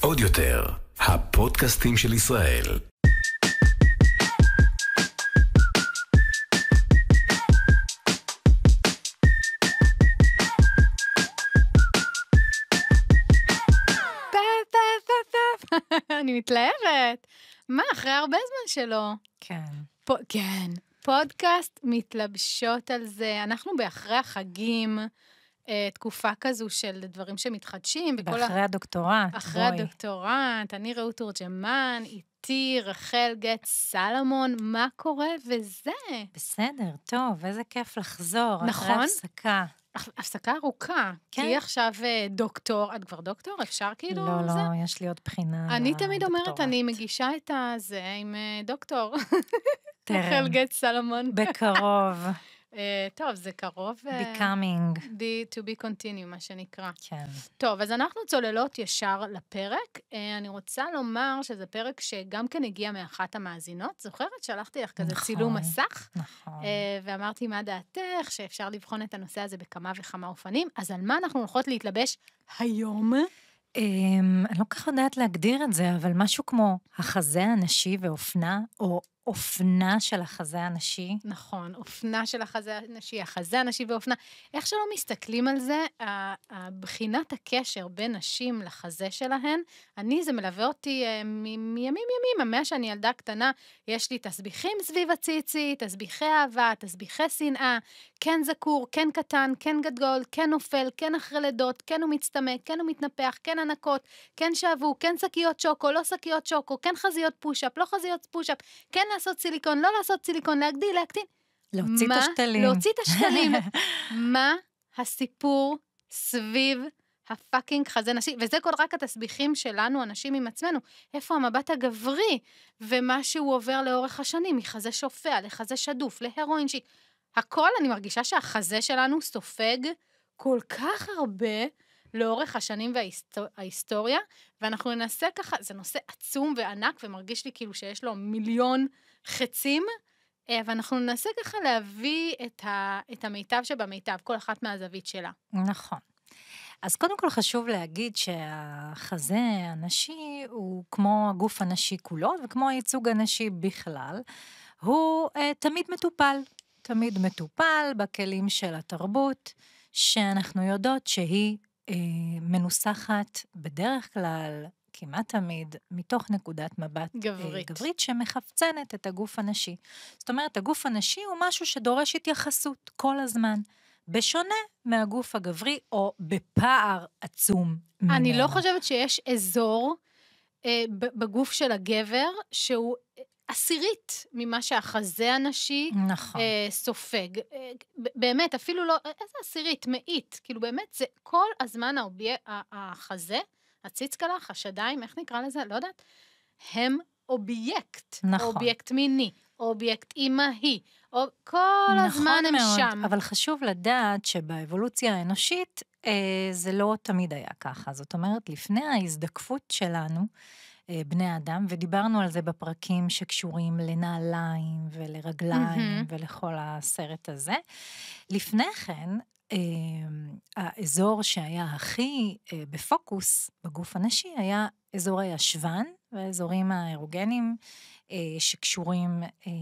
עוד יותר, הפודקאסטים של ישראל. אני מתלהבת. מה, אחרי הרבה זמן שלא. כן. פ- כן. פודקאסט מתלבשות על זה. אנחנו באחרי החגים. אה, תקופה כזו של דברים שמתחדשים. ואחרי ה... הדוקטורט, אחרי בואי. הדוקטורט, אני רעות תורג'מן, איתי רחל גט סלמון, מה קורה וזה. בסדר, טוב, איזה כיף לחזור. נכון. אחרי הפסקה. הפסקה ארוכה. כן. כי עכשיו אה, דוקטור, את כבר דוקטור? אפשר כאילו? לא, לא, זה? יש לי עוד בחינה. אני תמיד דוקטורט. אומרת, אני מגישה את הזה עם אה, דוקטור. רחל גט סלמון. בקרוב. Uh, טוב, זה קרוב... Uh, Becoming. Be, to be continue, מה שנקרא. כן. טוב, אז אנחנו צוללות ישר לפרק. Uh, אני רוצה לומר שזה פרק שגם כן הגיע מאחת המאזינות. זוכרת? שלחתי לך כזה נכון, צילום מסך. נכון. Uh, ואמרתי, מה דעתך? שאפשר לבחון את הנושא הזה בכמה וכמה אופנים. אז על מה אנחנו הולכות להתלבש היום? אמ, אני לא כל כך יודעת להגדיר את זה, אבל משהו כמו החזה הנשי ואופנה, או אופנה של החזה הנשי. נכון, אופנה של החזה הנשי, החזה הנשי ואופנה. איך שלא מסתכלים על זה, בחינת הקשר בין נשים לחזה שלהן, אני, זה מלווה אותי אה, מימים ימימה, מאז שאני ילדה קטנה, יש לי תסביכים סביב הציצי, תסביכי אהבה, תסביכי שנאה, כן זקור, כן קטן, כן גדול, כן נופל, כן אחרי לידות, כן הוא מצטמק, כן הוא מתנפח, כן הנקות, כן שאבו, כן שקיות שוקו, לא שקיות שוקו, כן חזיות פוש-אפ, לא חזיות פוש-אפ, כן לעשות סיליקון, לא לעשות סיליקון, להגדיל, להקטין. להוציא מה, את השתלים. להוציא את השתלים. מה הסיפור סביב הפאקינג חזה נשי, וזה כל רק התסביכים שלנו, הנשים עם עצמנו. איפה המבט הגברי, ומה שהוא עובר לאורך השנים, מחזה שופע לחזה שדוף, להרואין שיק. הכל, אני מרגישה שהחזה שלנו סופג כל כך הרבה לאורך השנים וההיסטוריה, ואנחנו ננסה ככה, זה נושא עצום וענק, ומרגיש לי כאילו שיש לו מיליון... חצים, אה, ואנחנו ננסה ככה להביא את, ה, את המיטב שבמיטב, כל אחת מהזווית שלה. נכון. אז קודם כל חשוב להגיד שהחזה הנשי הוא כמו הגוף הנשי כולו וכמו הייצוג הנשי בכלל, הוא אה, תמיד מטופל. תמיד מטופל בכלים של התרבות, שאנחנו יודעות שהיא אה, מנוסחת בדרך כלל כמעט תמיד מתוך נקודת מבט אה, גברית. גברית שמחפצנת את הגוף הנשי. זאת אומרת, הגוף הנשי הוא משהו שדורש התייחסות כל הזמן. בשונה מהגוף הגברי, או בפער עצום. ממנו. אני לא חושבת שיש אזור אה, בגוף של הגבר שהוא אה, עשירית ממה שהחזה הנשי נכון. אה, סופג. אה, באמת, אפילו לא, אה, איזה עשירית, מאית. כאילו באמת, זה כל הזמן האובלי, החזה הציצקלח, השדיים, איך נקרא לזה? לא יודעת. הם אובייקט. נכון. אובייקט מיני, אובייקט אימהי, או כל נכון הזמן מאוד, הם מאוד, שם. אבל חשוב לדעת שבאבולוציה האנושית אה, זה לא תמיד היה ככה. זאת אומרת, לפני ההזדקפות שלנו, אה, בני אדם, ודיברנו על זה בפרקים שקשורים לנעליים ולרגליים mm-hmm. ולכל הסרט הזה. לפני כן, אמ, האזור שהיה הכי אה, בפוקוס בגוף הנשי היה אזור הישבן והאזורים האירוגנים אה, שקשורים אה,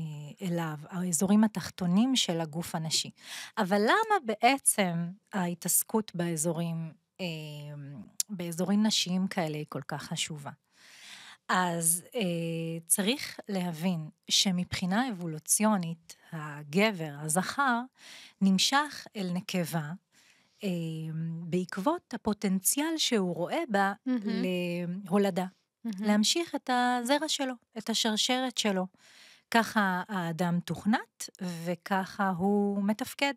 אליו, האזורים התחתונים של הגוף הנשי. אבל למה בעצם ההתעסקות באזורים, אמ, באזורים נשיים כאלה היא כל כך חשובה? אז אה, צריך להבין שמבחינה אבולוציונית, הגבר, הזכר, נמשך אל נקבה אה, בעקבות הפוטנציאל שהוא רואה בה mm-hmm. להולדה. Mm-hmm. להמשיך את הזרע שלו, את השרשרת שלו. ככה האדם תוכנת וככה הוא מתפקד.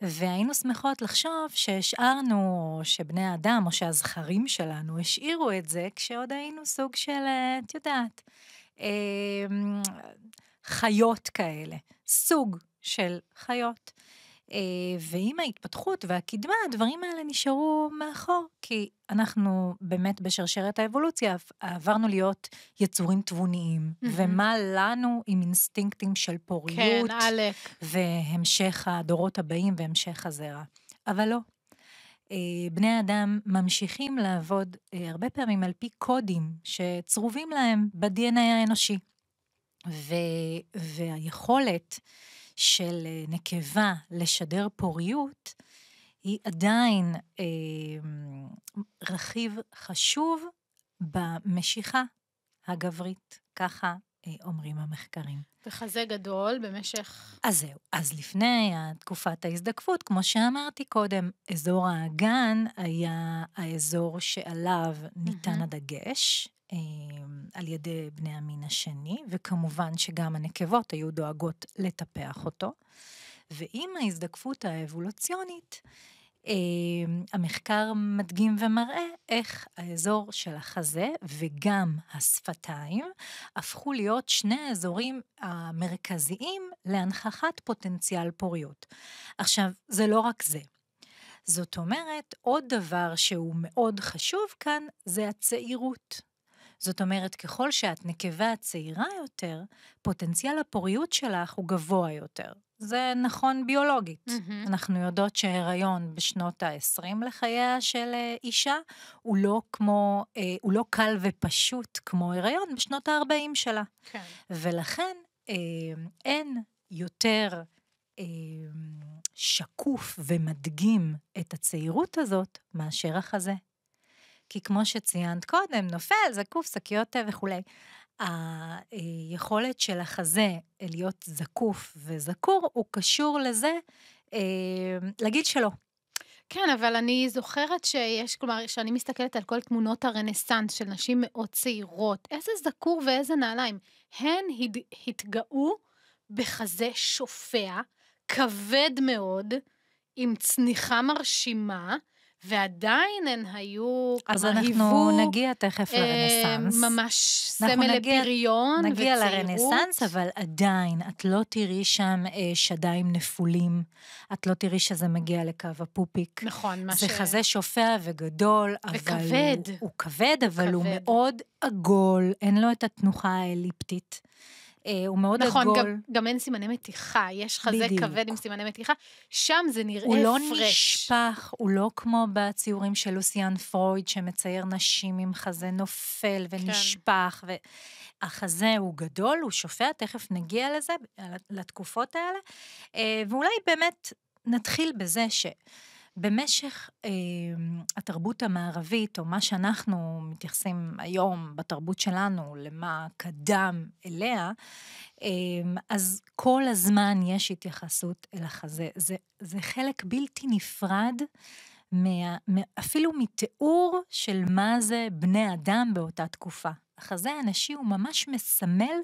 והיינו שמחות לחשוב שהשארנו, שבני האדם או שהזכרים שלנו השאירו את זה כשעוד היינו סוג של, אה, את יודעת, אה, חיות כאלה, סוג של חיות. אה, ועם ההתפתחות והקדמה, הדברים האלה נשארו מאחור, כי אנחנו באמת בשרשרת האבולוציה עברנו להיות יצורים תבוניים, ומה לנו עם אינסטינקטים של פוריות, כן, עלק. והמשך הדורות הבאים והמשך הזרע. אבל לא. אה, בני אדם ממשיכים לעבוד אה, הרבה פעמים על פי קודים שצרובים להם ב-DNA האנושי. ו, והיכולת של אה, נקבה לשדר פוריות היא עדיין אה, רכיב חשוב במשיכה הגברית, ככה אה, אומרים המחקרים. וכזה גדול במשך... אז זהו. אז לפני תקופת ההזדקפות, כמו שאמרתי קודם, אזור האגן היה האזור שעליו ניתן mm-hmm. הדגש, אמ, על ידי בני המין השני, וכמובן שגם הנקבות היו דואגות לטפח אותו. ועם ההזדקפות האבולוציונית, אמ, המחקר מדגים ומראה איך האזור של החזה וגם השפתיים הפכו להיות שני האזורים המרכזיים להנכחת פוטנציאל פוריות. עכשיו, זה לא רק זה. זאת אומרת, עוד דבר שהוא מאוד חשוב כאן זה הצעירות. זאת אומרת, ככל שאת נקבה צעירה יותר, פוטנציאל הפוריות שלך הוא גבוה יותר. זה נכון ביולוגית. Mm-hmm. אנחנו יודעות שהיריון בשנות ה-20 לחייה של אה, אישה הוא לא, כמו, אה, הוא לא קל ופשוט כמו הריון בשנות ה-40 שלה. כן. ולכן אה, אין יותר אה, שקוף ומדגים את הצעירות הזאת מאשר החזה. כי כמו שציינת קודם, נופל, זקוף, שקיות וכולי. היכולת של החזה להיות זקוף וזקור, הוא קשור לזה, אה, לגיל שלו. כן, אבל אני זוכרת שיש, כלומר, כשאני מסתכלת על כל תמונות הרנסאנס של נשים מאוד צעירות, איזה זקור ואיזה נעליים. הן הד... התגאו בחזה שופע, כבד מאוד, עם צניחה מרשימה, ועדיין הן היו, אז אנחנו היוו, נגיע תכף אה, לרנסאנס. ממש סמל נגיע, לפריון נגיע וצעירות. נגיע לרנסאנס, אבל עדיין, את לא תראי שם אה, שדיים נפולים, את לא תראי שזה מגיע לקו הפופיק. נכון, מה זה ש... זה חזה שופע וגדול, וכבד. אבל... וכבד. הוא, הוא כבד, אבל כבד. הוא מאוד עגול, אין לו את התנוחה האליפטית. אה, הוא מאוד עגול. נכון, גם, גם אין סימני מתיחה, יש חזה בדיוק. כבד עם סימני מתיחה, שם זה נראה הוא לא פרש. נשפך, הוא לא כמו בציורים של לוסיאן פרויד, שמצייר נשים עם חזה נופל כן. ונשפך, כן. ו... החזה הוא גדול, הוא שופע, תכף נגיע לזה, לתקופות האלה, אה, ואולי באמת נתחיל בזה ש... במשך אה, התרבות המערבית, או מה שאנחנו מתייחסים היום בתרבות שלנו למה קדם אליה, אה, אז כל הזמן יש התייחסות אל החזה. זה, זה חלק בלתי נפרד. מה, אפילו מתיאור של מה זה בני אדם באותה תקופה. החזה הנשי הוא ממש מסמל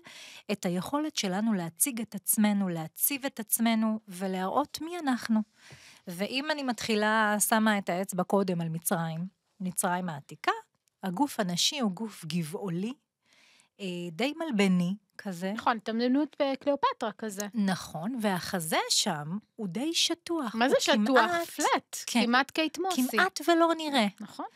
את היכולת שלנו להציג את עצמנו, להציב את עצמנו ולהראות מי אנחנו. ואם אני מתחילה, שמה את האצבע קודם על מצרים, מצרים העתיקה, הגוף הנשי הוא גוף גבעולי, אה, די מלבני כזה. נכון, התאמנות בקליאופטרה כזה. נכון, והחזה שם הוא די שטוח. מה זה שטוח? כמעט, פלט. כן, כמעט קייט מוסי. כמעט ולא נראה. נכון.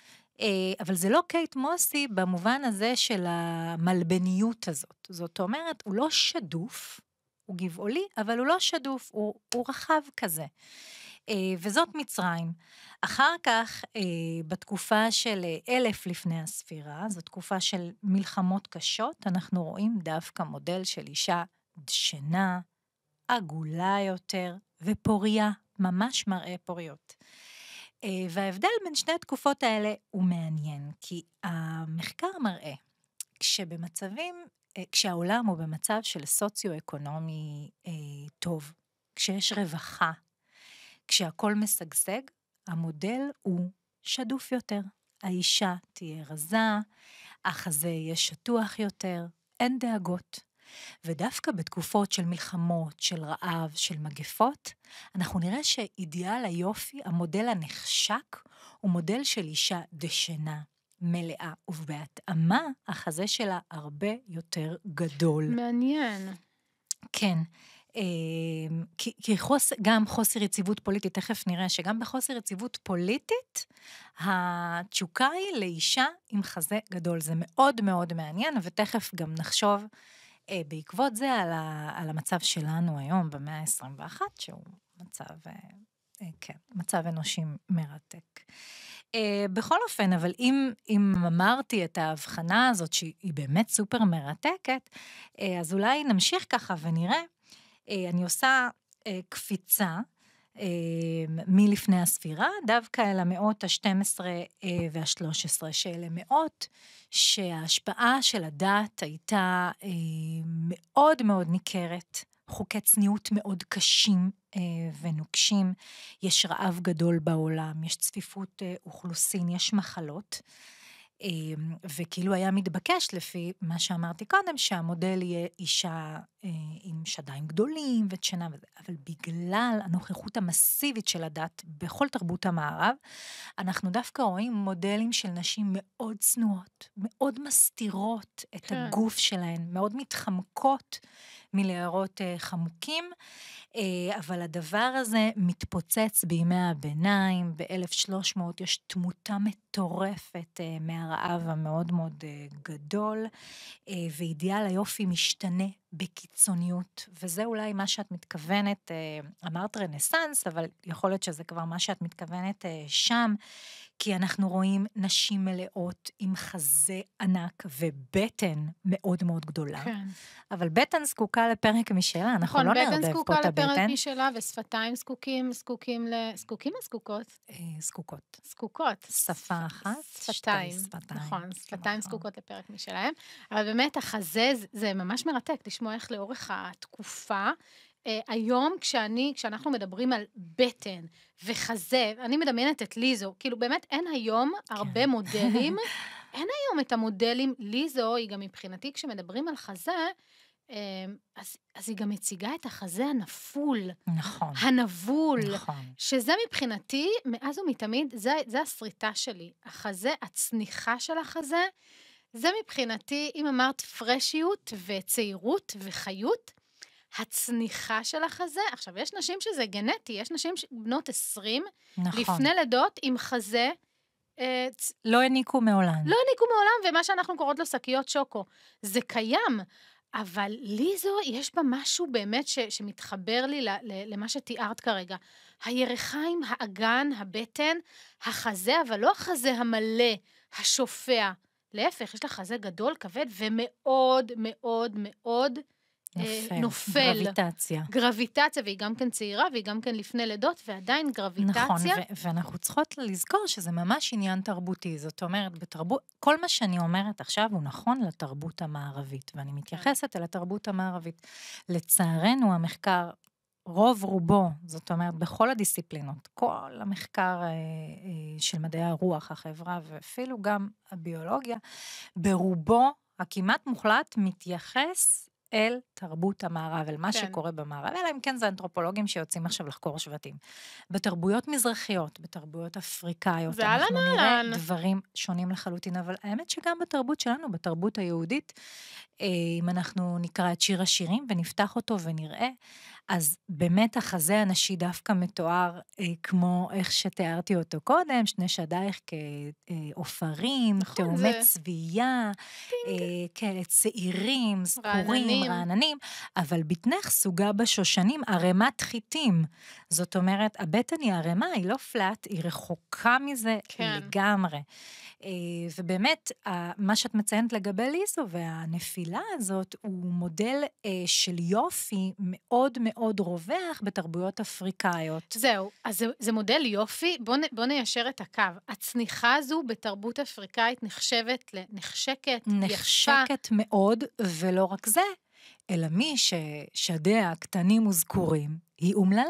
אה, אבל זה לא קייט מוסי במובן הזה של המלבניות הזאת. זאת אומרת, הוא לא שדוף, הוא גבעולי, אבל הוא לא שדוף, הוא, הוא רחב כזה. אה, וזאת מצרים. אחר כך, אה, בתקופה של אה, אלף לפני הספירה, זו תקופה של מלחמות קשות, אנחנו רואים דווקא מודל של אישה דשנה, עגולה יותר ופוריה, ממש מראה פוריות. וההבדל בין שני התקופות האלה הוא מעניין, כי המחקר מראה, כשבמצבים, כשהעולם הוא במצב של סוציו-אקונומי טוב, כשיש רווחה כשהכול משגשג, המודל הוא שדוף יותר. האישה תהיה רזה, החזה יהיה שטוח יותר, אין דאגות. ודווקא בתקופות של מלחמות, של רעב, של מגפות, אנחנו נראה שאידיאל היופי, המודל הנחשק, הוא מודל של אישה דשנה, מלאה, ובהתאמה, החזה שלה הרבה יותר גדול. מעניין. כן. אמ, כי, כי חוס, גם חוסר יציבות פוליטית, תכף נראה שגם בחוסר יציבות פוליטית, התשוקה היא לאישה עם חזה גדול. זה מאוד מאוד מעניין, ותכף גם נחשוב אה, בעקבות זה על, ה, על המצב שלנו היום, במאה ה-21, שהוא מצב, אה, אה, כן, מצב אנושי מרתק. אה, בכל אופן, אבל אם, אם אמרתי את ההבחנה הזאת, שהיא באמת סופר מרתקת, אה, אז אולי נמשיך ככה ונראה. אה, אני עושה אה, קפיצה אה, מלפני הספירה, דווקא אל המאות ה-12 וה-13, שאלה מאות שההשפעה של הדת הייתה מאוד מאוד ניכרת, חוקי צניעות מאוד קשים אה, ונוקשים, יש רעב גדול בעולם, יש צפיפות אה, אוכלוסין, יש מחלות. אמ, וכאילו היה מתבקש לפי מה שאמרתי קודם, שהמודל יהיה אישה אה, עם שדיים גדולים ודשנה וזה, אבל בגלל הנוכחות המסיבית של הדת בכל תרבות המערב, אנחנו דווקא רואים מודלים של נשים מאוד צנועות, מאוד מסתירות את כן. הגוף שלהן, מאוד מתחמקות מלהרות אה, חמוקים, אה, אבל הדבר הזה מתפוצץ בימי הביניים, ב-1300 יש תמותה מטורפת אה, מהרעב המאוד מאוד גדול, ואידיאל היופי משתנה בקיצוניות, וזה אולי מה שאת מתכוונת, אמרת רנסאנס, אבל יכול להיות שזה כבר מה שאת מתכוונת שם. כי אנחנו רואים נשים מלאות עם חזה ענק ובטן מאוד מאוד גדולה. כן. אבל בטן זקוקה לפרק משלה, אנחנו נכון, לא נערבב פה את הבטן. נכון, בטן זקוקה לפרק משלה, ושפתיים זקוקים, זקוקים ל... זקוקים או זקוקות? אה, זקוקות. זקוקות. שפה אחת, שפתיים. שפתיים. נכון, שפתיים נכון. זקוקות לפרק משלהם. אבל באמת, החזה, זה ממש מרתק לשמוע איך לאורך התקופה, אה, היום כשאני, כשאנחנו מדברים על בטן וחזה, אני מדמיינת את ליזו, כאילו באמת אין היום הרבה כן. מודלים, אין היום את המודלים, ליזו היא גם מבחינתי, כשמדברים על חזה, אה, אז, אז היא גם מציגה את החזה הנפול. נכון. הנבול. נכון. שזה מבחינתי, מאז ומתמיד, זה, זה הסריטה שלי. החזה, הצניחה של החזה, זה מבחינתי, אם אמרת פרשיות וצעירות וחיות, הצניחה של החזה. עכשיו, יש נשים שזה גנטי, יש נשים ש... בנות 20, נכון. לפני לידות עם חזה. את... אה, לא העניקו מעולם. לא העניקו מעולם, ומה שאנחנו קוראות לו שקיות שוקו. זה קיים, אבל לי זו, יש בה משהו באמת ש... שמתחבר לי ל... ל, למה שתיארת כרגע. הירכיים, האגן, הבטן, החזה, אבל לא החזה המלא, השופע. להפך, יש לה חזה גדול, כבד, ומאוד מאוד מאוד נופל, אה, נופל. גרביטציה. גרביטציה, והיא גם כן צעירה, והיא גם כן לפני לידות, ועדיין גרביטציה. נכון, ו- ואנחנו צריכות לזכור שזה ממש עניין תרבותי. זאת אומרת, בתרבות, כל מה שאני אומרת עכשיו הוא נכון לתרבות המערבית, ואני כן. מתייחסת אל התרבות המערבית. לצערנו, המחקר רוב רובו, זאת אומרת, בכל הדיסציפלינות, כל המחקר אה, אה, של מדעי הרוח, החברה ואפילו גם הביולוגיה, ברובו הכמעט מוחלט מתייחס אל תרבות המערב, אל מה כן. שקורה במערב, אלא אם כן זה אנתרופולוגים שיוצאים עכשיו לחקור שבטים. בתרבויות מזרחיות, בתרבויות אפריקאיות, אנחנו נראה מעלן. דברים שונים לחלוטין, אבל האמת שגם בתרבות שלנו, בתרבות היהודית, אה, אם אנחנו נקרא את שיר השירים ונפתח אותו ונראה, אז באמת החזה הנשי דווקא מתואר אה, כמו איך שתיארתי אותו קודם, שני שדייך כעופרים, נכון, תאומי זה... צבייה, אה, כצעירים, כן, זכורים, רעננים, רעננים, אבל בטנך סוגה בשושנים ערימת חיטים. זאת אומרת, הבטן היא ערימה, היא לא פלאט, היא רחוקה מזה כן. לגמרי. אה, ובאמת, מה שאת מציינת לגבי ליזו והנפילה הזאת, הוא מודל אה, של יופי מאוד מאוד... מאוד רווח בתרבויות אפריקאיות. זהו, אז זה, זה מודל יופי. בואו בוא ניישר את הקו. הצניחה הזו בתרבות אפריקאית נחשבת לנחשקת, נחשקת יפה. מאוד, ולא רק זה, אלא מי ששדיה קטנים וזכורים, היא אומללה.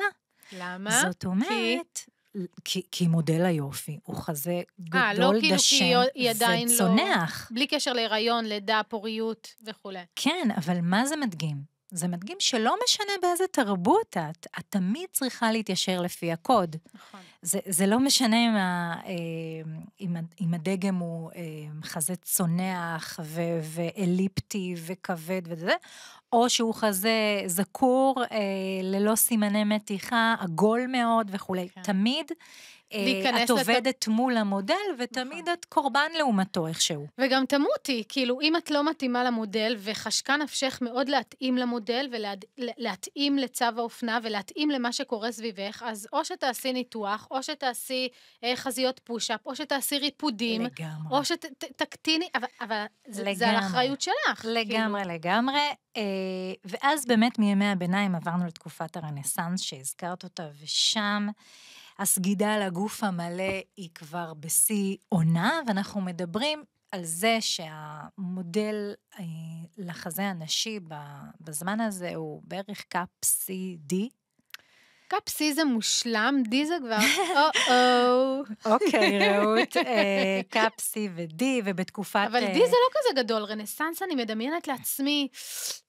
למה? זאת אומרת... כי... כי, כי מודל היופי הוא חזה אה, לא גדול, 아, לא כאילו דשן לא- וצונח. לא, בלי קשר להיריון, לידה, פוריות וכולי. כן, אבל מה זה מדגים? זה מדגים שלא משנה באיזה תרבות את, את תמיד צריכה להתיישר לפי הקוד. נכון. זה, זה לא משנה אם, ה, אה, אם, הדגם הוא אה, חזה צונח ו, ואליפטי וכבד וזה, או שהוא חזה זקור אה, ללא סימני מתיחה, עגול מאוד וכולי. כן. תמיד אה, את עובדת לת... מול המודל, ותמיד נכון. את קורבן לעומתו איכשהו. וגם תמותי, כאילו, אם את לא מתאימה למודל, וחשקה נפשך מאוד להתאים למודל, ולהתאים ולה... לצו האופנה, ולהתאים למה שקורה סביבך, אז או שתעשי ניתוח, או שתעשי אה, חזיות פוש-אפ, או שתעשי ריפודים. לגמרי. או שתקטיני, שת, אבל, אבל זה על אחריות שלך. כאילו. לגמרי, כאילו. לגמרי. אה, ואז באמת מימי הביניים עברנו לתקופת הרנסאנס שהזכרת אותה, ושם... הסגידה לגוף המלא היא כבר בשיא עונה, ואנחנו מדברים על זה שהמודל אה, לחזה הנשי בזמן הזה הוא בערך קפסי D. קפסי זה מושלם, D זה כבר או-או. אוקיי, רעות, אה, קפסי ו-D, ובתקופת... אבל D אה, זה לא כזה גדול, רנסאנס אני מדמיינת לעצמי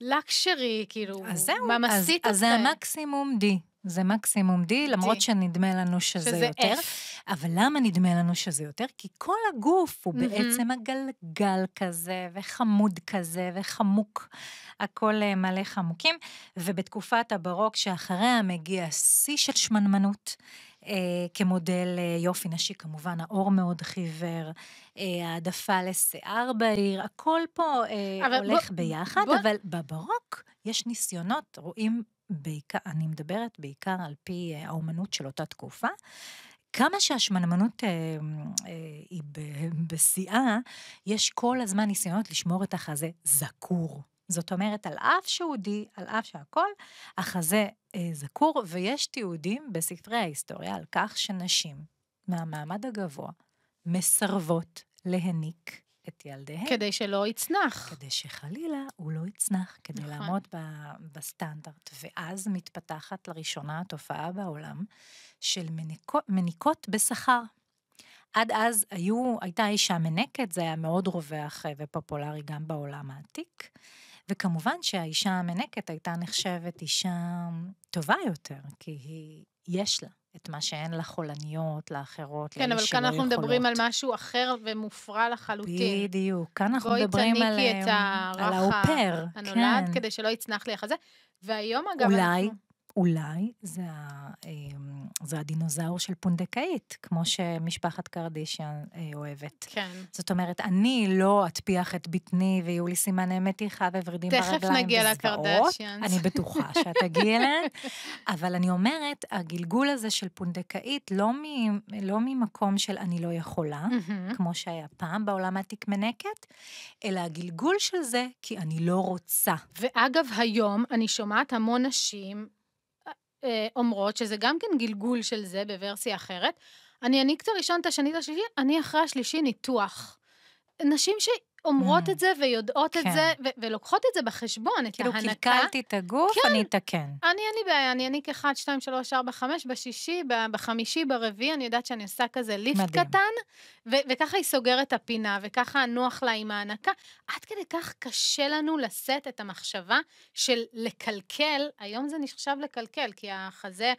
לקשרי, כאילו, ממשית. אז זהו, אז זה המקסימום D. זה מקסימום D, למרות D. שנדמה לנו שזה, שזה יותר. F. אבל למה נדמה לנו שזה יותר? כי כל הגוף הוא mm-hmm. בעצם הגלגל כזה, וחמוד כזה, וחמוק. הכל אה, מלא חמוקים. ובתקופת הברוק שאחריה מגיע שיא של שמנמנות. אה, כמודל אה, יופי נשי כמובן, האור מאוד חיוור, אה, העדפה לשיער בעיר, הכל פה אה, הולך בוא, ביחד, בוא... אבל בברוק יש ניסיונות, רואים בעיקר, אני מדברת בעיקר על פי אה, האומנות של אותה תקופה. כמה שהשמנמנות אה, אה, היא בשיאה, יש כל הזמן ניסיונות לשמור את החזה זקור. זאת אומרת, על אף שהודי, על אף שהכל, החזה אה, זקור, ויש תיעודים בספרי ההיסטוריה על כך שנשים מהמעמד הגבוה מסרבות להניק את ילדיהן. כדי שלא יצנח. כדי שחלילה הוא לא יצנח, כדי נכון. לעמוד ב, בסטנדרט. ואז מתפתחת לראשונה התופעה בעולם של מניקות, מניקות בשכר. עד אז היו, הייתה אישה מנקת, זה היה מאוד רווח אה, ופופולרי גם בעולם העתיק. וכמובן שהאישה המנקת הייתה נחשבת אישה אמ, טובה יותר, כי היא, יש לה את מה שאין לחולניות, לאחרות, כן, לאלה שלא יכולות. כן, אבל כאן אנחנו יכולות. מדברים על משהו אחר ומופרע לחלוטין. בדיוק, כאן אנחנו מדברים על... בואי תניקי את אמ, הרח הנולד, כן. כדי שלא יצנח לי אחרי זה. והיום אגב... אולי אנחנו... אולי זה, ה, אמ, זה הדינוזאור של פונדקאית, כמו שמשפחת קרדישן אה, אוהבת. כן. זאת אומרת, אני לא אטפיח את בטני ויהיו לי סימני מתיחה וורידים ברגליים וזוועות. תכף נגיע לקרדשיאנס. אני בטוחה שאת תגיעי אליהן. אבל אני אומרת, הגלגול הזה של פונדקאית, לא, מ, לא ממקום של אני לא יכולה, כמו שהיה פעם בעולם העתיק מנקת, אלא הגלגול של זה, כי אני לא רוצה. ואגב, היום אני שומעת המון נשים, אה, אומרות, שזה גם כן גלגול של זה בוורסיה אחרת, אני אניק את הראשון, את השני, את השלישי, אני אחרי השלישי ניתוח. נשים ש... אומרות mm. את זה ויודעות את זה, כן. ולוקחות את זה בחשבון, את כאילו ההנקה. כאילו קלקלתי את הגוף, כן. אני אתקן. אני, אין לי בעיה, אני אעניק 1, 2, 3, 4, 5, בשישי, בחמישי, ברביעי, אני יודעת שאני עושה כזה ליפט קטן, וככה היא סוגרת את הפינה, וככה נוח לה עם ההנקה. עד כדי כך קשה לנו לשאת את המחשבה של לקלקל, היום זה נחשב לקלקל, כי החזה,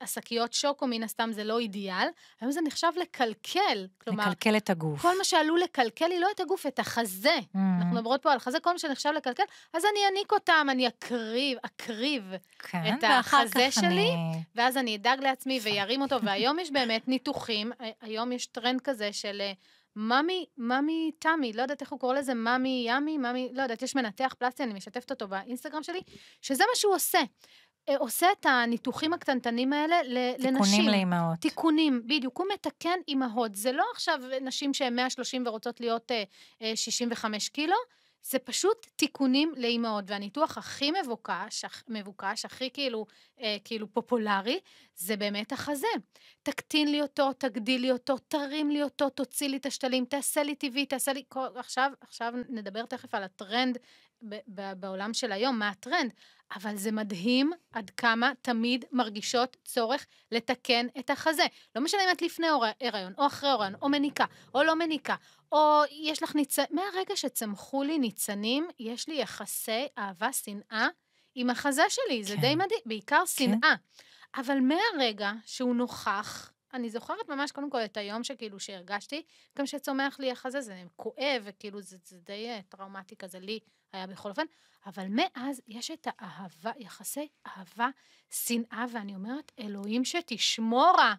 השקיות שוקו, מן הסתם זה לא אידיאל, היום זה נחשב לקלקל. כלומר... לקלקל את הגוף. כל מה שעלול לקלקל היא לא את הגוף, את החזה. Mm. hmm אנחנו מדברות פה על חזה, כל מה שנחשב לקלקל, אז אני אעניק אותם, אני אקריב, אקריב כן, את החזה שלי, אני... ואז אני אדאג לעצמי וירים אותו, והיום יש באמת ניתוחים, אה, היום יש טרנד כזה של... אה, מאמי, מאמי תמי, לא יודעת איך הוא קורא לזה, מאמי ימי, מאמי, לא יודעת, יש מנתח פלסטי, אני משתפת אותו באינסטגרם שלי, שזה מה שהוא עושה. אה, עושה את הניתוחים הקטנטנים האלה לנשים. תיקונים לאימהות. תיקונים, בדיוק. הוא מתקן אימהות. זה לא עכשיו נשים שהן 130 ורוצות להיות 65 אה, אה, קילו, זה פשוט תיקונים לאימהות, והניתוח הכי מבוקש, מבוקש הכי כאילו, אה, כאילו פופולרי, זה באמת החזה. תקטין לי אותו, תגדיל לי אותו, תרים לי אותו, תוציא לי את השתלים, תעשה לי טבעי, תעשה לי... כל... עכשיו, עכשיו נדבר תכף על הטרנד ב- ב- בעולם של היום, מה הטרנד, אבל זה מדהים עד כמה תמיד מרגישות צורך לתקן את החזה. לא משנה אם את לפני הריון, או אחרי הריון, או מניקה, או לא מניקה, או יש לך ניצנים, מהרגע שצמחו לי ניצנים, יש לי יחסי אהבה, שנאה, עם החזה שלי, זה כן. די מדהים, בעיקר כן. שנאה. כן. אבל מהרגע שהוא נוכח, אני זוכרת ממש קודם כל את היום שכאילו שהרגשתי, גם שצומח לי החזה, זה כואב, וכאילו זה, זה די אה, טראומטי כזה לי היה בכל אופן, אבל מאז יש את האהבה, יחסי אהבה, שנאה, ואני אומרת, אלוהים שתשמורה.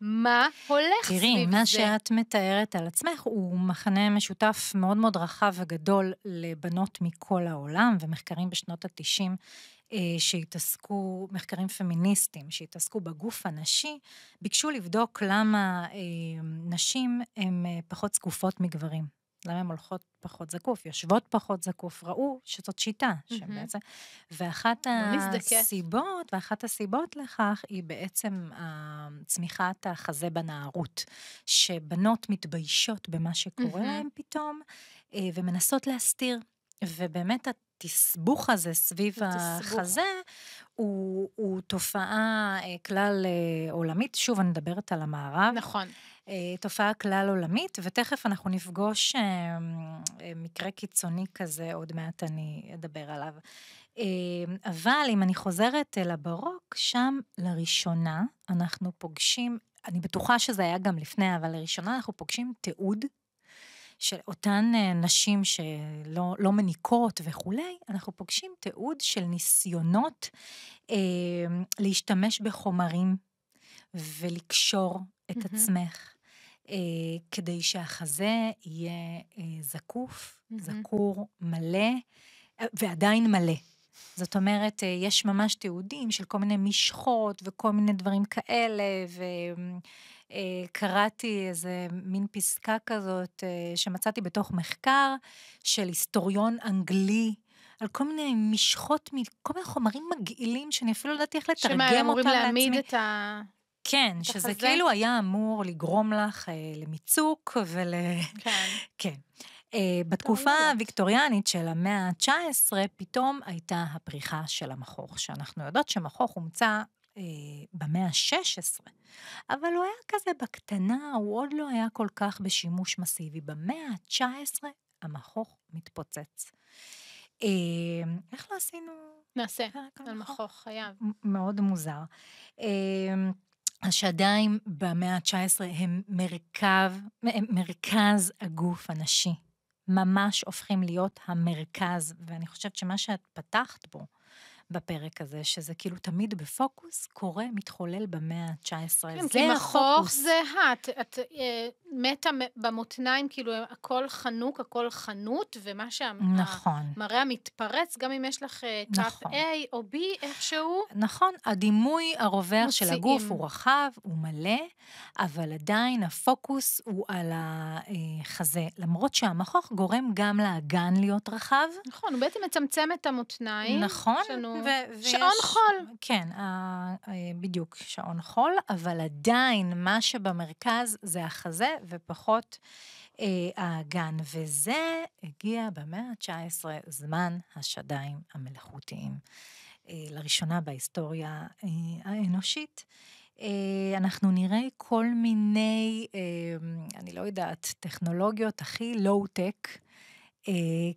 מה הולך סביב זה? תראי, מה שאת מתארת על עצמך הוא מחנה משותף מאוד מאוד רחב וגדול לבנות מכל העולם, ומחקרים בשנות ה-90 אה, שהתעסקו, מחקרים פמיניסטיים שהתעסקו בגוף הנשי, ביקשו לבדוק למה אה, נשים הן אה, פחות זקופות מגברים. למה הן הולכות פחות זקוף, יושבות פחות זקוף, ראו שזאת שיטה שבעצם... ואחת לא הסיבות, ואחת הסיבות לכך היא בעצם אה, צמיחת החזה בנערות, שבנות מתביישות במה שקורה להן פתאום, אה, ומנסות להסתיר. ובאמת התסבוך הזה סביב החזה, הוא, הוא תופעה אה, כלל עולמית. שוב, אני מדברת על המערב. נכון. אה, תופעה כלל עולמית, ותכף אנחנו נפגוש אה, אה, מקרה קיצוני כזה, עוד מעט אני אדבר עליו. אבל אם אני חוזרת לברוק, שם לראשונה אנחנו פוגשים, אני בטוחה שזה היה גם לפני, אבל לראשונה אנחנו פוגשים תיעוד של אותן נשים שלא לא מניקות וכולי, אנחנו פוגשים תיעוד של ניסיונות אה, להשתמש בחומרים ולקשור את mm-hmm. עצמך. אה, כדי שהחזה יהיה אה, זקוף, mm-hmm. זקור, מלא, אה, ועדיין מלא. זאת אומרת, אה, יש ממש תיעודים של כל מיני משחות וכל מיני דברים כאלה, וקראתי אה, איזה מין פסקה כזאת שמצאתי בתוך מחקר של היסטוריון אנגלי. על כל מיני משחות, כל מיני חומרים מגעילים, שאני אפילו לא יודעת איך לתרגם אותם לעצמי. שמה, הם אמורים להעמיד את ה... כן, שזה חזק. כאילו היה אמור לגרום לך אה, למיצוק ול... כן. כן. אה, בתקופה הוויקטוריאנית של המאה ה-19, פתאום הייתה הפריחה של המכוך, שאנחנו יודעות שמכוך הומצא אה, במאה ה-16, אבל הוא היה כזה בקטנה, הוא עוד לא היה כל כך בשימוש מסיבי. במאה ה-19 המכוך מתפוצץ. אה, איך לא עשינו... נעשה, על מכוך, חייב. מאוד מוזר. אה, השדיים במאה ה-19 הם מרכב, מרכז הגוף הנשי. ממש הופכים להיות המרכז, ואני חושבת שמה שאת פתחת בו, בפרק הזה, שזה כאילו תמיד בפוקוס, קורה, מתחולל במאה ה-19. כן, זה כי מכוך זה ה... אה, את, את אה, מתה במותניים, כאילו הכל חנוק, הכל חנות, ומה שהמראה נכון. מתפרץ, גם אם יש לך אה, נכון. A או B איכשהו. נכון, הדימוי הרובר מוציאים. של הגוף הוא רחב, הוא מלא, אבל עדיין הפוקוס הוא על החזה, אה, למרות שהמכוך גורם גם לאגן להיות רחב. נכון, הוא בעצם מצמצם את המותניים. נכון, ו- שעון ויש... חול. כן, אה, אה, בדיוק, שעון חול, אבל עדיין מה שבמרכז זה החזה ופחות אה, האגן, וזה הגיע במאה ה-19, זמן השדיים המלאכותיים, אה, לראשונה בהיסטוריה אה, האנושית. אה, אנחנו נראה כל מיני, אה, אני לא יודעת, טכנולוגיות הכי לואו-טק. אה,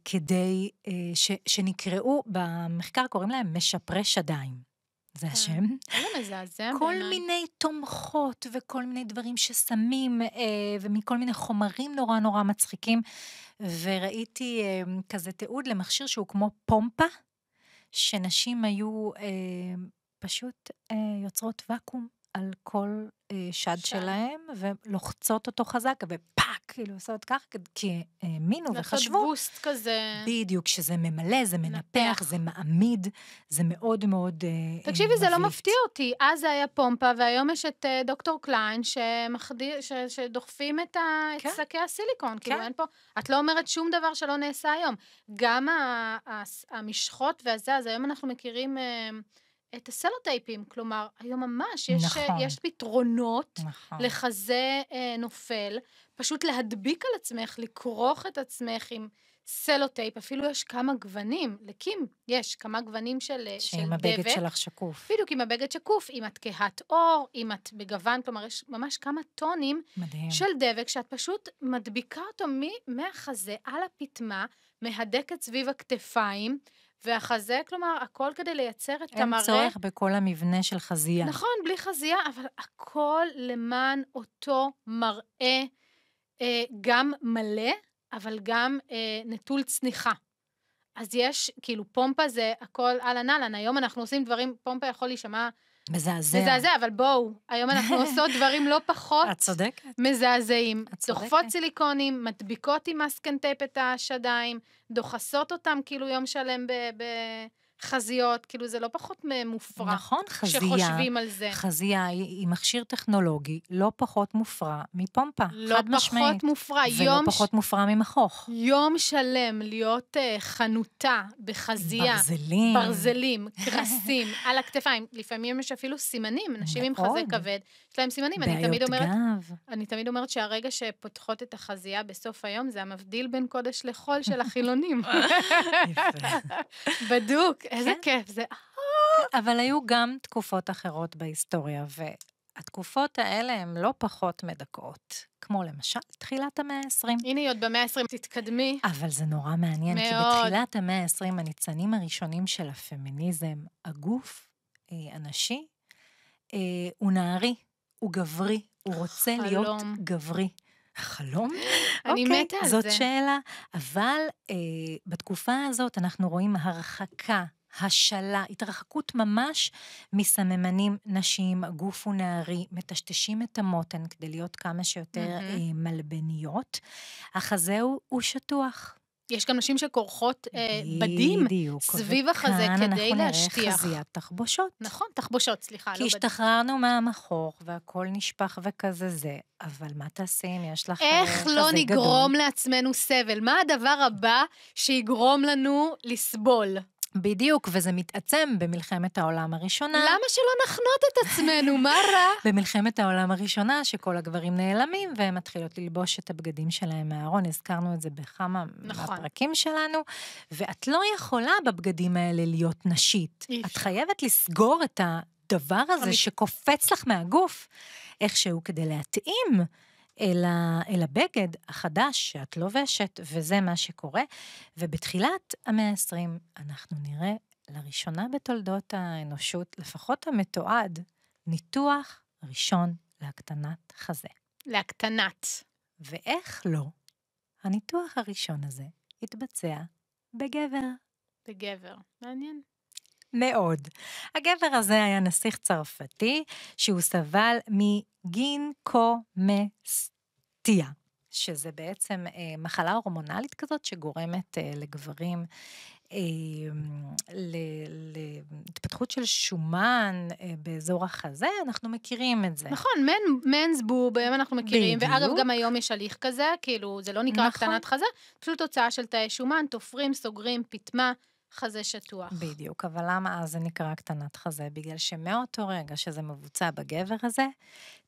כדי, אה, ש, שנקראו, במחקר קוראים להם משפרי שדיים. זה כן. השם. איזה מזעזע כל בעיניי. מיני תומכות וכל מיני דברים ששמים, אה, ומכל מיני חומרים נורא נורא מצחיקים. וראיתי אה, כזה תיעוד למכשיר שהוא כמו פומפה, שנשים היו אה, פשוט אה, יוצרות ואקום על כל אה, שד שד שלהם, ולוחצות אותו חזק, ופאק, כאילו עושות כך, כי האמינו אה, וחשבו. לעשות בוסט כזה. בדיוק, שזה ממלא, זה מנפח, נפח. זה מעמיד, זה מאוד מאוד אה, אה תקשיבי, מביט. זה לא מפתיע אותי. אז זה היה פומפה, והיום יש את אה, דוקטור קליין, שמחדי, ש, שדוחפים את, ה, כן? את שקי הסיליקון. כאילו, כן. כאילו, אין פה... את לא אומרת שום דבר שלא נעשה היום. גם ה, ה, ה, המשחות והזה, אז היום אנחנו מכירים... אה, את הסלוטייפים, כלומר, היום ממש יש, נכון. יש פתרונות נכון. לחזה אה, נופל, פשוט להדביק על עצמך, לכרוך את עצמך עם סלוטייפ, אפילו יש כמה גוונים, לקים יש כמה גוונים של אה, דבק. שעם הבגד שלך שקוף. בדיוק, עם הבגד שקוף, אם את כהת עור, אם את בגוון, כלומר, יש ממש כמה טונים מדהים. של דבק, שאת פשוט מדביקה אותו מהחזה על הפטמה, מהדקת סביב הכתפיים. והחזה, כלומר, הכל כדי לייצר את המראה. אין צורך בכל המבנה של חזייה. נכון, בלי חזייה, אבל הכל למען אותו מראה אה, גם מלא, אבל גם אה, נטול צניחה. אז יש, כאילו, פומפה זה הכל אהלן אהלן, היום אנחנו עושים דברים, פומפה יכול להישמע... מזעזע. מזעזע, אבל בואו, היום אנחנו עושות דברים לא פחות... את צודקת. מזעזעים. את צודקת. דוחפות סיליקונים, מדביקות עם מסקנטייפ את השדיים, דוחסות אותם כאילו יום שלם ב... ב... חזיות, כאילו זה לא פחות מופרע. נכון, חזייה. כשחושבים על זה. חזייה היא, מכשיר טכנולוגי לא פחות מופרע מפומפה, לא חד משמעית. לא פחות מופרע. ולא ש... פחות מופרע ממכוך. יום שלם להיות uh, חנותה בחזייה. ברזלים. ברזלים, קרסים, על הכתפיים. לפעמים יש אפילו סימנים, נשים עם חזה כבד, יש להם סימנים. אני תמיד אומרת, גב. אני תמיד אומרת שהרגע שפותחות את החזייה בסוף היום, זה המבדיל בין קודש לחול של החילונים. בדוק. איזה כן? כיף, זה... אה! אבל היו גם תקופות אחרות בהיסטוריה, והתקופות האלה הן לא פחות מדכאות, כמו למשל תחילת המאה ה-20. הנה היא עוד במאה ה-20, תתקדמי. אבל זה נורא מעניין, מאוד. כי בתחילת המאה ה-20, הניצנים הראשונים של הפמיניזם, הגוף אה, הנשי, אה, הוא נערי, הוא גברי, הוא רוצה חלום. להיות גברי. חלום? אני okay, אוקיי, מתה על זאת זה. זאת שאלה, אבל אה, בתקופה הזאת אנחנו רואים הרחקה השלה, התרחקות ממש מסממנים נשיים, גוף ונערי, מטשטשים את המותן כדי להיות כמה שיותר mm-hmm. מלבניות. החזה הוא, הוא שטוח. יש גם נשים שכורחות אה, בדים בדיוק, סביב החזה כדי להשטיח. כאן אנחנו נראה חזיית תחבושות. נכון, תחבושות, סליחה. לא כי לא השתחררנו מהמכור מהמחור והכל נשפך וכזה זה, אבל מה תעשי אם יש לך אה, חזה לא גדול? איך לא נגרום גדול. לעצמנו סבל? מה הדבר הבא שיגרום לנו לסבול? בדיוק, וזה מתעצם במלחמת העולם הראשונה. למה שלא נחנות את עצמנו, מה רע? במלחמת העולם הראשונה, שכל הגברים נעלמים, והן מתחילות ללבוש את הבגדים שלהם מהארון, הזכרנו את זה בכמה נכון. מהפרקים שלנו, ואת לא יכולה בבגדים האלה להיות נשית. איש. את חייבת לסגור את הדבר הזה שקופץ לך מהגוף איכשהו כדי להתאים. אל, ה, אל הבגד החדש שאת לובשת, וזה מה שקורה. ובתחילת המאה ה-20 אנחנו נראה לראשונה בתולדות האנושות, לפחות המתועד, ניתוח ראשון להקטנת חזה. להקטנת. ואיך לא, הניתוח הראשון הזה התבצע בגבר. בגבר, מעניין. מאוד. הגבר הזה היה נסיך צרפתי שהוא סבל מגינקומסטיה. שזה בעצם אה, מחלה הורמונלית כזאת שגורמת אה, לגברים אה, להתפתחות של שומן אה, באזור החזה, אנחנו מכירים את זה. נכון, מנ, מנס בוב, היום אנחנו מכירים, בדיוק. ואגב, גם היום יש הליך כזה, כאילו, זה לא נקרא נכון. קטנת חזה, פשוט תוצאה של תאי שומן, תופרים, סוגרים, פיטמה. חזה שטוח. בדיוק, אבל למה אז זה נקרא הקטנת חזה? בגלל שמאותו רגע שזה מבוצע בגבר הזה,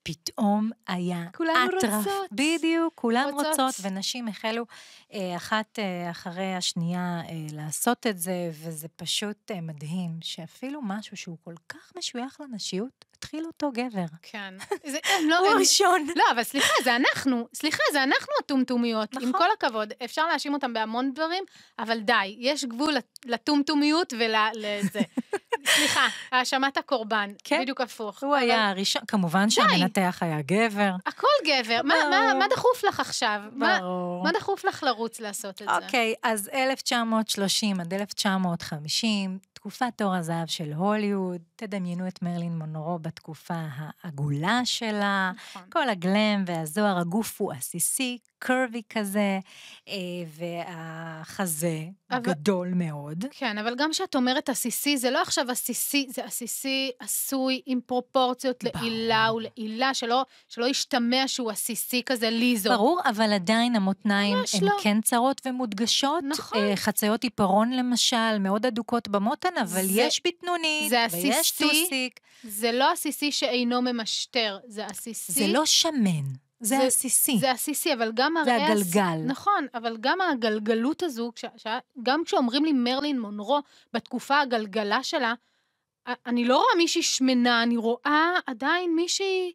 פתאום היה אטרף. כולן אטרף. רוצות. בדיוק, כולן רוצות. רוצות, ונשים החלו אה, אחת אה, אחרי השנייה אה, לעשות את זה, וזה פשוט אה, מדהים, שאפילו משהו שהוא כל כך משוייך לנשיות, התחיל אותו גבר. כן. זה, לא, הוא הראשון. לא, אבל סליחה, זה אנחנו. סליחה, זה אנחנו הטומטומיות. נכון. עם כל הכבוד, אפשר להאשים אותם בהמון דברים, אבל די, יש גבול לטומטומיות ולזה. סליחה, האשמת הקורבן, כן? בדיוק הפוך. הוא אבל... היה הראשון, כמובן שהמנתח היה גבר. הכל גבר, מה, מה, מה דחוף לך עכשיו? ברור. מה, מה דחוף לך לרוץ לעשות את okay, זה? אוקיי, אז 1930 עד 1950, תקופת תור הזהב של הוליווד, תדמיינו את מרלין מונרו בתקופה העגולה שלה, נכון. כל הגלם והזוהר, הגוף הוא עסיסי, קרבי כזה, אה, והחזה אבל... גדול מאוד. כן, אבל גם כשאת אומרת עסיסי, זה לא עכשיו עסיסי, זה עסיסי עשוי עם פרופורציות ברור. לעילה ולעילה, שלא, שלא ישתמע שהוא עסיסי כזה ליזו. ברור, אבל עדיין המותניים הן לא. כן צרות ומודגשות. נכון. אה, חציות עיפרון למשל, מאוד אדוקות במותן, כן, אבל זה, יש בתנונית, זה ויש טוסיק. זה לא עסיסי שאינו ממשטר, זה עסיסי... זה לא שמן. זה עסיסי. זה עסיסי, אבל גם הרי... זה הגלגל. הס... נכון, אבל גם הגלגלות הזו, כש... ש... גם כשאומרים לי מרלין מונרו, בתקופה הגלגלה שלה, אני לא רואה מישהי שמנה, אני רואה עדיין מישהי...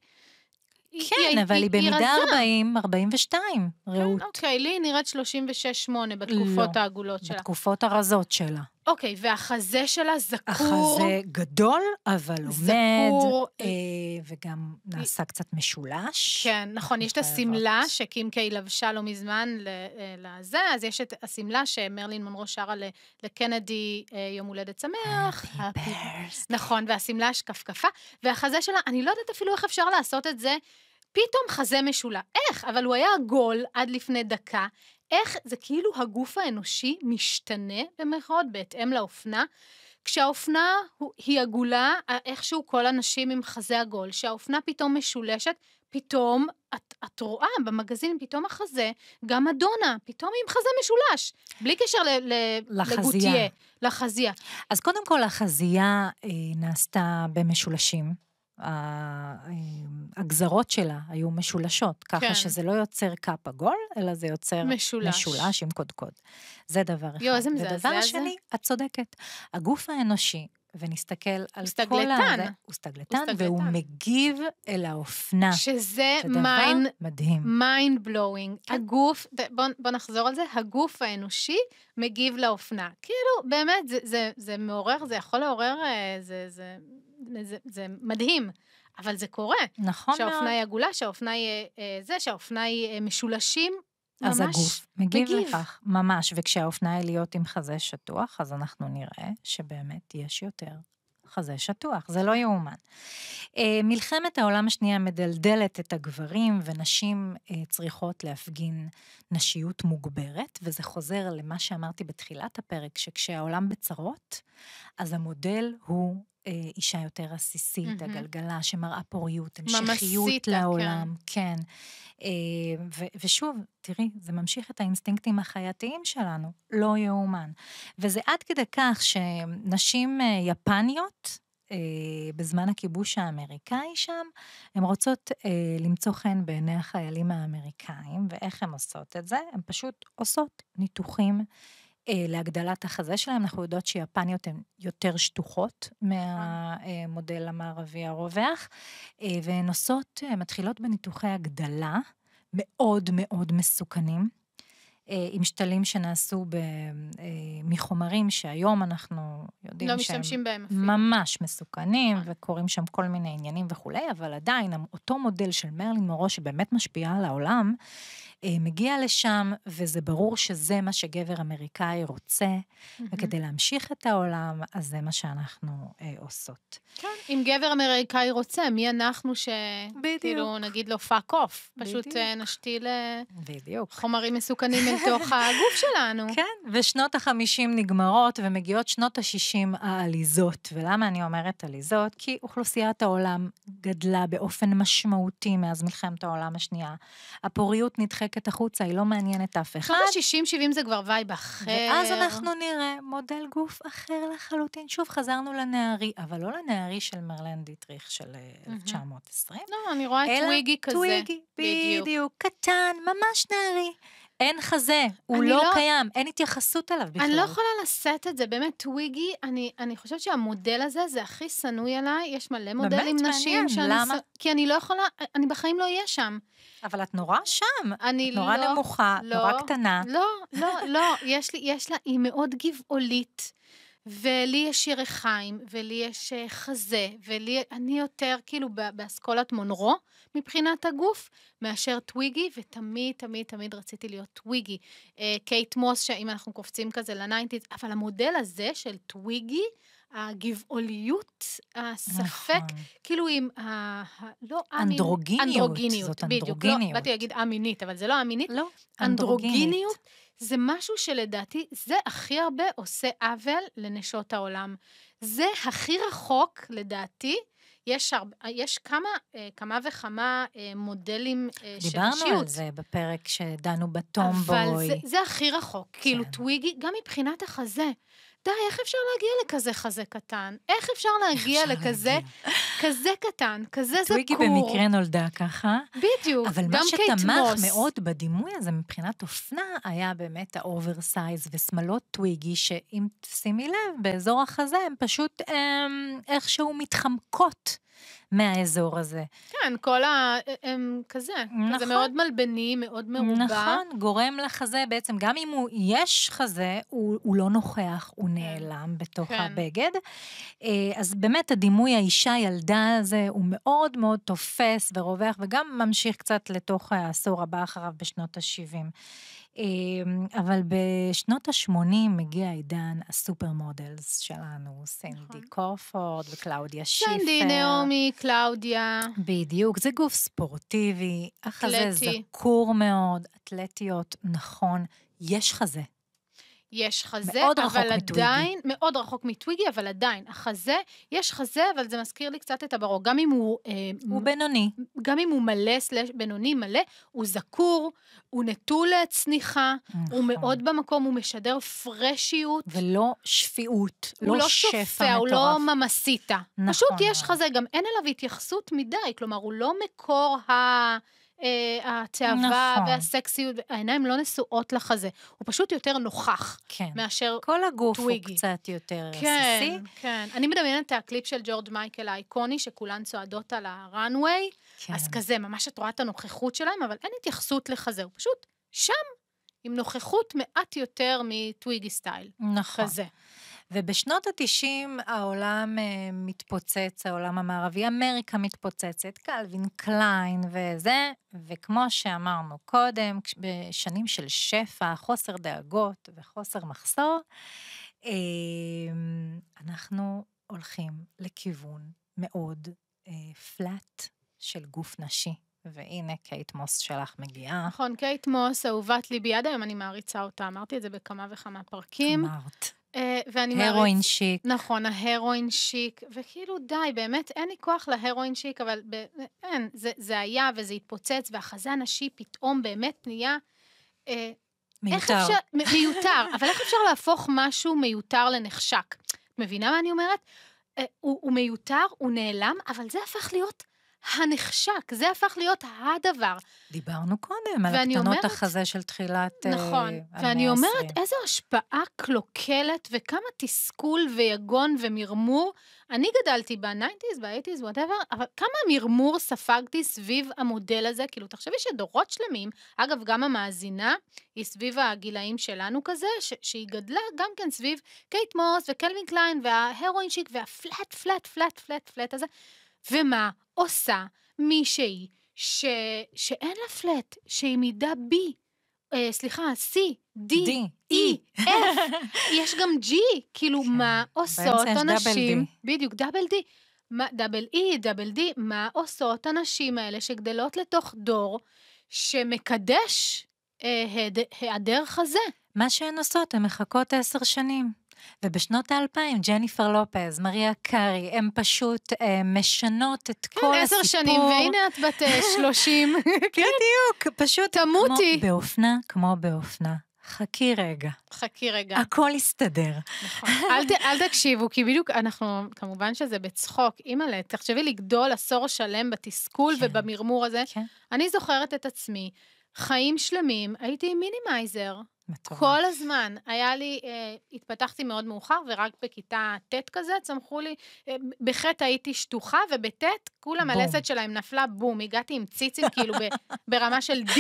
כן, היא, אבל היא, היא במידה 40, 42, כן, רעות. כן, אוקיי, לי היא נראית 36-8 לא, בתקופות לא, העגולות שלה. בתקופות הרזות שלה. אוקיי, והחזה שלה זקור. החזה גדול, אבל עומד. זקור. אה, אה, וגם נעשה קצת משולש. כן, נכון, יש את השמלה שקימקיי לבשה לא מזמן אה, לזה, אז יש את השמלה שמרלין מונרו שרה לקנדי אה, יום הולדת שמח. נכון, והשמלה שקפקפה, והחזה שלה, אני לא יודעת אפילו איך אפשר לעשות את זה. פתאום חזה משולה. איך? אבל הוא היה עגול עד לפני דקה. איך זה כאילו הגוף האנושי משתנה במירכאות בהתאם לאופנה, כשהאופנה היא עגולה, איכשהו כל הנשים עם חזה עגול, כשהאופנה פתאום משולשת, פתאום את, את רואה במגזין, פתאום החזה, גם אדונה, פתאום היא עם חזה משולש, בלי קשר לגוטייה, לחזייה. אז קודם כל, החזייה אה, נעשתה במשולשים. אה, אה, הגזרות שלה היו משולשות, ככה כן. שזה לא יוצר קאפ עגול, אלא זה יוצר משולש, משולש עם קודקוד. זה דבר אחד. יו, איזה מזעזע זה. ודבר שני, את צודקת, הגוף האנושי, ונסתכל על כל ה... הזה, הוא סטגלטן. הוא סטגלטן, והוא מגיב אל האופנה. שזה מיינד... זה דבר מדהים. מיינד בלואוינג. כן. הגוף, בואו בוא נחזור על זה, הגוף האנושי מגיב לאופנה. כאילו, באמת, זה, זה, זה מעורר, זה יכול לעורר, אה, זה... זה... זה, זה מדהים, אבל זה קורה. נכון שהאופנה מאוד. שהאופנה היא עגולה, שהאופנה היא אה, זה, שהאופנה היא אה, משולשים. אז הגוף מגיב, מגיב לכך, ממש. וכשהאופנה היא להיות עם חזה שטוח, אז אנחנו נראה שבאמת יש יותר חזה שטוח, זה לא יאומן. אה, מלחמת העולם השנייה מדלדלת את הגברים, ונשים אה, צריכות להפגין נשיות מוגברת, וזה חוזר למה שאמרתי בתחילת הפרק, שכשהעולם בצרות, אז המודל הוא אה, אישה יותר עסיסית, mm-hmm. הגלגלה שמראה פוריות, המשכיות כן. לעולם. כן. כן. ו- ושוב, תראי, זה ממשיך את האינסטינקטים החייתיים שלנו, לא יאומן. וזה עד כדי כך שנשים אה, יפניות, בזמן הכיבוש האמריקאי שם, הן רוצות למצוא חן בעיני החיילים האמריקאים, ואיך הן עושות את זה? הן פשוט עושות ניתוחים אה, להגדלת החזה שלהם, אנחנו יודעות שיפניות הן יותר שטוחות מהמודל נכון. אה, המערבי הרווח, אה, והן עושות, מתחילות בניתוחי הגדלה מאוד מאוד מסוכנים. עם שתלים שנעשו מחומרים שהיום אנחנו יודעים לא שהם... לא משתמשים בהם אפילו. ממש מסוכנים, נכון. וקורים שם כל מיני עניינים וכולי, אבל עדיין, אותו מודל של מרלין מורו שבאמת משפיע על העולם, אה, מגיע לשם, וזה ברור שזה מה שגבר אמריקאי רוצה, mm-hmm. וכדי להמשיך את העולם, אז זה מה שאנחנו אה, עושות. כן, אם גבר אמריקאי רוצה, מי אנחנו ש... בדיוק. כאילו, נגיד לו פאק אוף. פשוט אה, בדיוק. נשתיל אה, בדיוק. חומרים מסוכנים אל תוך הגוף שלנו. כן, ושנות החמישים נגמרות, ומגיעות שנות השישים העליזות. ולמה אני אומרת עליזות? כי אוכלוסיית העולם גדלה באופן משמעותי מאז מלחמת העולם השנייה. הפוריות נדחקת. זורקת החוצה, היא לא מעניינת אף אחד. שנות ה-60-70 זה כבר וייב אחר. ואז אנחנו נראה מודל גוף אחר לחלוטין. שוב, חזרנו לנערי, אבל לא לנערי של מרלן דיטריך של 1920. אה, לא, אני רואה טוויגי כזה. טוויגי, בדיוק. קטן, ממש נערי. אין חזה, הוא לא, לא קיים, אין התייחסות אליו בכלל. אני לא יכולה לשאת את זה, באמת, טוויגי, אני, אני חושבת שהמודל הזה זה הכי שנוא עליי, יש מלא מודלים באמת, נשים. באמת, מעניין, למה? ש... כי אני לא יכולה, אני בחיים לא אהיה שם. אבל את נורא שם. אני את נורא לא, נמוכה, לא, נורא קטנה. לא, לא, לא, יש לי, יש לה, היא מאוד גבעולית. ולי יש ירחיים, ולי יש אה, חזה, ולי, אני יותר כאילו באסכולת מונרו מבחינת הגוף, מאשר טוויגי, ותמיד, תמיד, תמיד רציתי להיות טוויגי. אה, קייט מוס, שאם אנחנו קופצים כזה לניינטיז, אבל המודל הזה של טוויגי, הגבעוליות, הספק, נכון. כאילו אם ה... לא אנדרוגיניות. אנדרוגיניות, זאת אנדרוגיניות. בדיוק, לא, באתי להגיד א-מינית, אבל זה לא א-מינית. לא, אנדרוגיניות. זה משהו שלדעתי זה הכי הרבה עושה עוול לנשות העולם. זה הכי רחוק, לדעתי, יש, הרבה, יש כמה, אה, כמה וכמה אה, מודלים אה, של אישיות. דיברנו על זה בפרק שדנו בטומבוי. אבל זה, זה הכי רחוק, כאילו, כן. כאילו טוויגי, גם מבחינת החזה. די, איך אפשר להגיע לכזה חזה קטן? איך אפשר להגיע אפשר לכזה, להגיע. כזה קטן, כזה זקור? טוויקי במקרה נולדה ככה. בדיוק, גם קייט מוס. אבל מה שתמך מאוד בדימוי הזה מבחינת אופנה, היה באמת האוברסייז ושמלות טוויגי, שאם תשימי לב, באזור החזה הן פשוט אמ, איכשהו מתחמקות מהאזור הזה. כן, כל ה... הם כזה, נכון. כזה מאוד מלבני, מאוד מרובע. נכון, גורם לחזה בעצם, גם אם הוא יש חזה, הוא, הוא לא נוכח, הוא כן. נעלם בתוך כן. הבגד. אה, אז באמת הדימוי האישה-ילדה הזה הוא מאוד מאוד תופס ורווח, וגם ממשיך קצת לתוך העשור הבא אחריו בשנות ה-70. אמ, אבל בשנות ה-80 מגיע עידן הסופר מודלס שלנו, סנדי נכון. קורפורד וקלאודיה שיפר. סנדי, נעמי, קלאודיה. בדיוק, זה גוף ספורטיבי, אחלה זה זקור מאוד, אתלטיות, נכון, יש חזה. יש חזה, מאוד רחוק אבל מטוויגי. עדיין, מאוד רחוק מטוויגי, אבל עדיין, החזה, יש חזה, אבל זה מזכיר לי קצת את הברוק. גם אם הוא... אה, הוא אה, בינוני. גם אם הוא מלא, סלש, בינוני מלא, הוא זקור, הוא נטול צניחה, נכון. הוא מאוד במקום, הוא משדר פרשיות. ולא שפיעות, לא, לא שפע מטורף. הוא לא שופע, הוא לא ממסיתה. נכון. פשוט יש חזה, גם אין אליו התייחסות מדי, כלומר, הוא לא מקור ה... אה, התאווה נכון. והסקסיות, העיניים לא נשואות לחזה. הוא פשוט יותר נוכח כן. מאשר טוויגי. כל הגוף טוויגי. הוא קצת יותר כן, עסיסי. כן, אני מדמיינת את הקליפ של ג'ורג' מייקל האיקוני, שכולן צועדות על הראנוויי, כן. אז כזה, ממש את רואה את הנוכחות שלהם, אבל אין התייחסות לחזה, הוא פשוט שם, עם נוכחות מעט יותר מטוויגי סטייל. נכון. כזה. ובשנות ה-90 העולם uh, מתפוצץ, העולם המערבי, אמריקה מתפוצצת, קלווין קליין וזה, וכמו שאמרנו קודם, בשנים של שפע, חוסר דאגות וחוסר מחסור, uh, אנחנו הולכים לכיוון מאוד פלאט אה, uh, של גוף נשי. והנה קייט מוס שלך מגיעה. נכון, קייט מוס, אהובת ליבי, עד היום אני מעריצה אותה, אמרתי את זה בכמה וכמה פרקים. אמרת. אה, ואני מעריץ... הרואין שיק. נכון, ההרואין שיק, וכאילו די, באמת אין לי כוח להרואין שיק, אבל ב... אין, זה, זה היה וזה התפוצץ, והחזה הנשי פתאום באמת נהיה... אה, מיותר. אפשר, מיותר, אבל איך אפשר להפוך משהו מיותר לנחשק? מבינה מה אני אומרת? אה, הוא, הוא מיותר, הוא נעלם, אבל זה הפך להיות הנחשק, זה הפך להיות הדבר. דיברנו קודם על הקטנות אומרת, החזה של תחילת אה, נכון, uh, ואני אומרת איזו השפעה קלוקלת וכמה תסכול ויגון ומרמור. אני גדלתי בניינטיז, באייטיז, וואטאבר, אבל כמה מרמור ספגתי סביב המודל הזה, כאילו תחשבי שדורות שלמים, אגב גם המאזינה, היא סביב הגילאים שלנו כזה, ש- שהיא גדלה גם כן סביב קייט מורס וקלווין קליין וההרואין שיק והפלאט פלאט פלאט פלאט פלאט הזה. ומה עושה מישהי ש... שאין לה פלט, שהיא מידה B, אה, סליחה, C, D, D E, e F, יש גם G, כאילו, כן. מה עושות הנשים... בדיוק, דאבל D. מה, דאבל E, דאבל D, מה עושות הנשים האלה שגדלות לתוך דור שמקדש אה, היעדר חזה? מה שהן עושות, הן מחכות עשר שנים. ובשנות האלפיים, ג'ניפר לופז, מריה קארי, הן פשוט אה, משנות את כן, כל הסיפור. כן, עשר שנים, והנה את בת אה, שלושים. כן. בדיוק, פשוט... תמותי. כמו באופנה, כמו באופנה. חכי רגע. חכי רגע. הכל יסתדר. נכון. אל, ת, אל תקשיבו, כי בדיוק אנחנו, כמובן שזה בצחוק, אימא'לה, תחשבי לגדול עשור שלם בתסכול כן. ובמרמור הזה. כן. אני זוכרת את עצמי, חיים שלמים, הייתי מינימייזר. מטורף. כל הזמן. היה לי, אה, התפתחתי מאוד מאוחר, ורק בכיתה ט' כזה צמחו לי, אה, בחטא הייתי שטוחה, ובט' כולם הלסת שלהם נפלה בום, הגעתי עם ציצים כאילו ב, ברמה של D,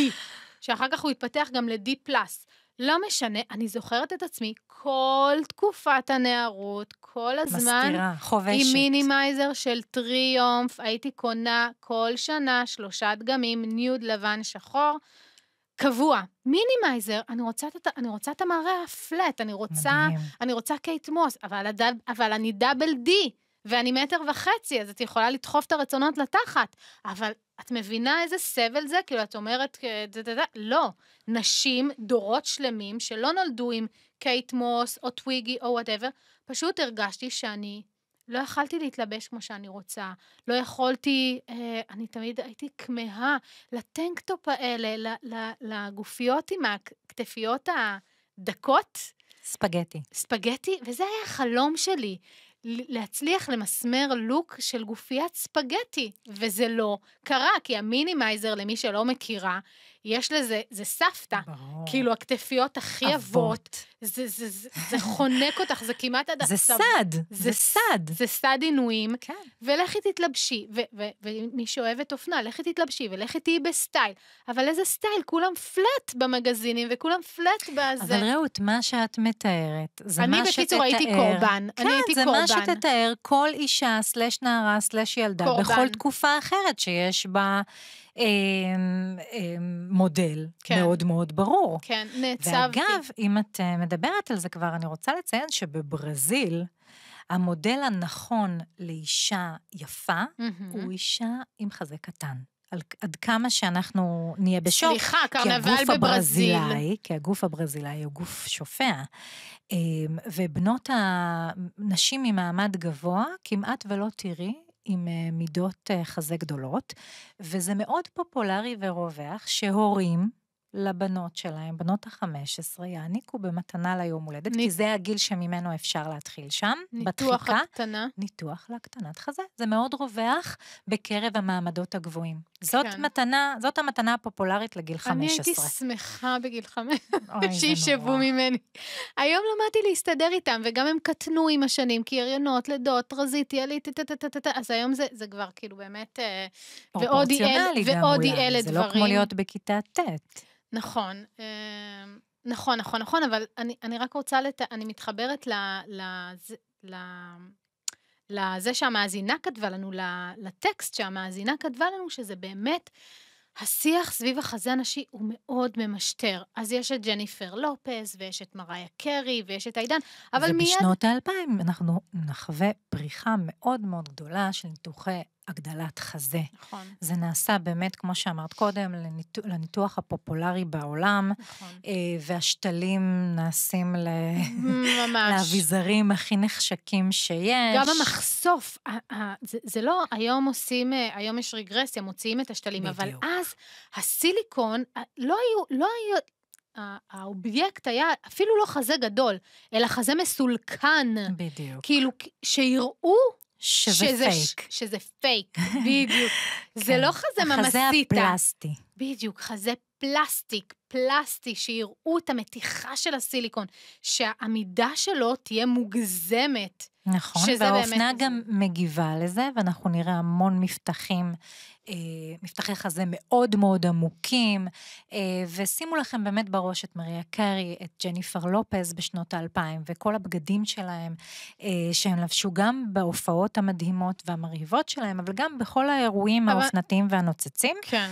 שאחר כך הוא התפתח גם ל-D פלאס. לא משנה, אני זוכרת את עצמי כל תקופת הנערות, כל הזמן. מסתירה, חובשת. עם מינימייזר של טריומף, הייתי קונה כל שנה שלושה דגמים, ניוד לבן שחור. קבוע. מינימייזר, אני רוצה, אני רוצה את המראה הפלט, אני רוצה, אני רוצה קייט מוס, אבל, הדל, אבל אני דאבל די, ואני מטר וחצי, אז את יכולה לדחוף את הרצונות לתחת, אבל את מבינה איזה סבל זה? כאילו, את אומרת, לא. נשים, דורות שלמים, שלא נולדו עם קייט מוס, או טוויגי, או וואטאבר, פשוט הרגשתי שאני לא יכלתי להתלבש כמו שאני רוצה, לא יכולתי, אה, אני תמיד הייתי כמהה לטנקטופ האלה, ל, ל, לגופיות עם הכתפיות הדקות. ספגטי. ספגטי, וזה היה החלום שלי, להצליח למסמר לוק של גופיית ספגטי, וזה לא קרה, כי המינימייזר, למי שלא מכירה, יש לזה, זה סבתא. ברור. כאילו, הכתפיות הכי עבות. זה, זה, זה, זה חונק אותך, זה כמעט עד הסב... זה סד, זה סד. זה סד עינויים. כן. ולכי תתלבשי, ומי שאוהבת אופנה, לכי תתלבשי, ולכי תהיי בסטייל. אבל איזה סטייל? כולם פלאט במגזינים, וכולם פלאט בזה. אבל רעות, מה שאת מתארת, זה מה שתתאר... אני בקיצור הייתי קורבן. כן, אני הייתי זה קורבן. זה מה שתתאר כל אישה, סלש נערה, סלש ילדה, קורבן. בכל תקופה אחרת שיש בה... אמ, אמ, מודל כן. מאוד מאוד ברור. כן, נעצבתי. ואגב, אם את אה, מדברת על זה כבר, אני רוצה לציין שבברזיל, המודל הנכון לאישה יפה mm-hmm. הוא אישה עם חזה קטן. על, עד כמה שאנחנו נהיה בשוק. סליחה, קרנבל בברזיל. הברזילאי, כי הגוף הברזילאי הוא גוף שופע. אמ, ובנות הנשים ממעמד גבוה, כמעט ולא תראי עם אה, מידות אה, חזה גדולות, וזה מאוד פופולרי ורווח שהורים לבנות שלהם, בנות ה-15, יעניקו במתנה ליום הולדת, נ... כי זה הגיל שממנו אפשר להתחיל שם, ניתוח בדחיקה. ניתוח הקטנה. ניתוח להקטנת חזה. זה מאוד רווח בקרב המעמדות הגבוהים. כן. זאת מתנה, זאת המתנה הפופולרית לגיל 15. אני הייתי שמחה בגיל 15, שישבו ממני. היום למדתי להסתדר איתם, וגם הם קטנו עם השנים, כי הריונות, לידות, רזיתי, עליתי, טה-טה-טה-טה, אז היום זה, זה כבר כאילו באמת... אה, פרופורציונלי גם אולי, ועוד זה לא כמו להיות בכיתה ט'. נכון. אה, נכון, נכון, נכון, אבל אני, אני רק רוצה, לת... אני מתחברת ל... ל... ל... לזה שהמאזינה כתבה לנו, לטקסט שהמאזינה כתבה לנו, שזה באמת, השיח סביב החזה הנשי הוא מאוד ממשטר. אז יש את ג'ניפר לופס, ויש את מריה קרי, ויש את עידן, אבל מיד... ובשנות האלפיים אנחנו נחווה פריחה מאוד מאוד גדולה של ניתוחי הגדלת חזה. נכון. זה נעשה באמת, כמו שאמרת קודם, לניתוח, לניתוח הפופולרי בעולם, נכון. אה, והשתלים נעשים ל... לאביזרים הכי נחשקים שיש. גם המחשוף, זה, זה לא, היום עושים, אה, היום יש רגרסיה, מוציאים את השתלים, בדיוק. אבל אז הסיליקון, אה, לא היו, לא היו... האובייקט היה אפילו לא חזה גדול, אלא חזה מסולקן. בדיוק. כאילו, שיראו שזה, שזה פייק. שזה פייק, בדיוק. זה כן. לא חזה ממסיטה. חזה הפלסטי. בדיוק, חזה פלסטיק, פלסטי, שיראו את המתיחה של הסיליקון, שהעמידה שלו תהיה מוגזמת. נכון, והאופנה גם מגיבה לזה, ואנחנו נראה המון מבטחים, אה, מבטחי חזה מאוד מאוד עמוקים, אה, ושימו לכם באמת בראש את מריה קרי, את ג'ניפר לופז בשנות האלפיים, וכל הבגדים שלהם, אה, שהם לבשו גם בהופעות המדהימות והמרהיבות שלהם, אבל גם בכל האירועים אבל... האופנתיים והנוצצים. כן.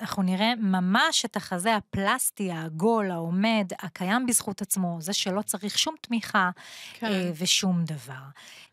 אנחנו נראה ממש את החזה הפלסטי, העגול, העומד, הקיים בזכות עצמו, זה שלא צריך שום תמיכה כן. ושום... שום דבר.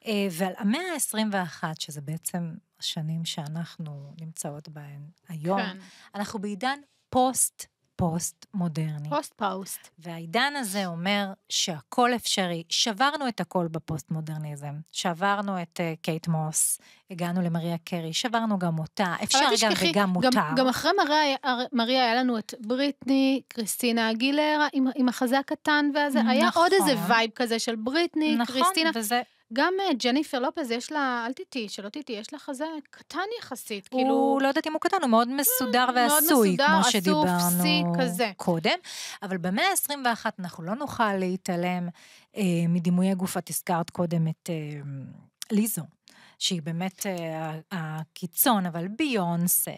אה, ועל המאה ה-21, שזה בעצם השנים שאנחנו נמצאות בהן היום, כן. אנחנו בעידן פוסט פוסט-מודרני. פוסט פאוסט והעידן הזה אומר שהכל אפשרי. שברנו את הכל בפוסט-מודרניזם. שברנו את uh, קייט מוס, הגענו למריה קרי, שברנו גם אותה. אפשר גם שכחי, וגם מותר. גם, גם אחרי מריה, אה, מריה היה לנו את בריטני, קריסטינה אגילר, עם, עם החזה הקטן והזה. נכון. היה עוד איזה וייב כזה של בריטני, נכון, קריסטינה. נכון, וזה... גם אה, ג'ניפר לופז יש לה, אל תטעי, שלא תטעי, יש לה חזה קטן יחסית, כאילו הוא, כאילו... לא יודעת אם הוא קטן, הוא מאוד אה, מסודר ועשוי, מסודר, כמו שדיברנו כזה. קודם. אבל במאה ה-21 אנחנו לא נוכל להתעלם אה, מדימוי הגוף, את הזכרת קודם את אה, ליזו. שהיא באמת אה, הקיצון, אבל ביונסה,